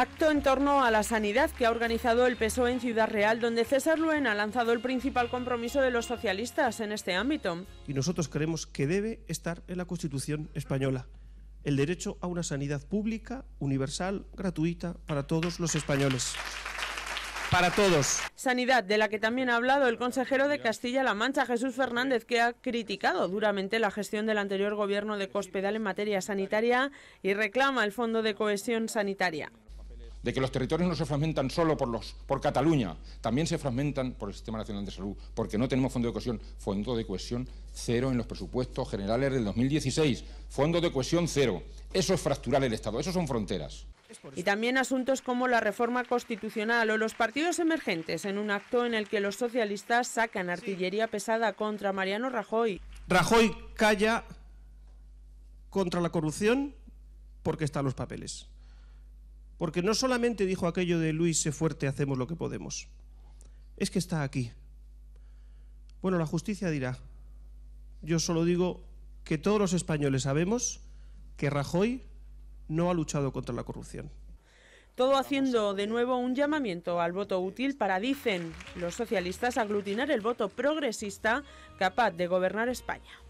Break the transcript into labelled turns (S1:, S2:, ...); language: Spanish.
S1: Acto en torno a la sanidad que ha organizado el PSOE en Ciudad Real, donde César Luen ha lanzado el principal compromiso de los socialistas en este ámbito.
S2: Y nosotros creemos que debe estar en la Constitución española el derecho a una sanidad pública, universal, gratuita para todos los españoles para todos.
S1: Sanidad, de la que también ha hablado el consejero de Castilla-La Mancha, Jesús Fernández, que ha criticado duramente la gestión del anterior gobierno de Cospedal en materia sanitaria y reclama el Fondo de Cohesión Sanitaria
S3: de que los territorios no se fragmentan solo por, Cataluña, también se fragmentan por el Sistema Nacional de Salud, porque no tenemos fondo de cohesión, fondo de cohesión cero en los presupuestos generales del 2016, fondo de cohesión cero. Eso es fracturar el Estado, eso son fronteras.
S1: Y también asuntos como la reforma constitucional o los partidos emergentes en un acto en el que los socialistas sacan artillería pesada contra Mariano Rajoy.
S2: Rajoy calla contra la corrupción porque están los papeles. Porque no solamente dijo aquello de Luis, sé fuerte, hacemos lo que podemos. Es que está aquí. Bueno, la justicia dirá. Yo solo digo que todos los españoles sabemos que Rajoy no ha luchado contra la corrupción.
S1: Todo haciendo de nuevo un llamamiento al voto útil para, dicen los socialistas, aglutinar el voto progresista capaz de gobernar España.